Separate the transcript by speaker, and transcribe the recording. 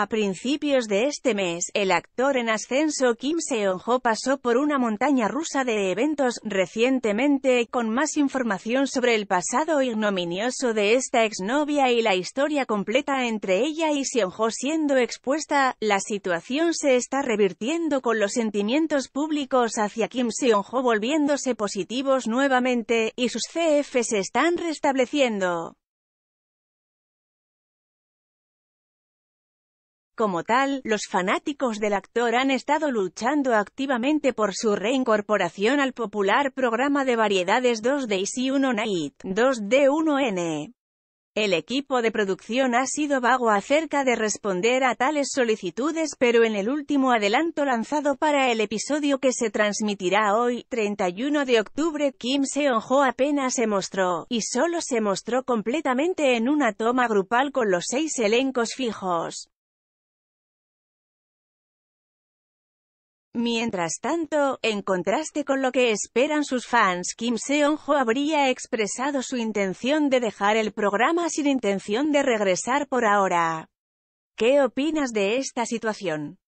Speaker 1: A principios de este mes, el actor en ascenso Kim Seon-ho pasó por una montaña rusa de eventos, recientemente, con más información sobre el pasado ignominioso de esta exnovia y la historia completa entre ella y Seon-ho siendo expuesta, la situación se está revirtiendo con los sentimientos públicos hacia Kim Seon-ho volviéndose positivos nuevamente, y sus CF se están restableciendo.
Speaker 2: Como tal, los
Speaker 1: fanáticos del actor han estado luchando activamente por su reincorporación al popular programa de variedades 2 Days 1 Night, 2D1N. El equipo de producción ha sido vago acerca de responder a tales solicitudes pero en el último adelanto lanzado para el episodio que se transmitirá hoy, 31 de octubre, Kim Seon-ho apenas se mostró, y solo se mostró completamente en una toma grupal con los seis elencos fijos. Mientras tanto, en contraste con lo que esperan sus fans, Kim Seon-ho habría expresado su intención de dejar el programa sin intención de regresar por ahora. ¿Qué opinas de esta situación?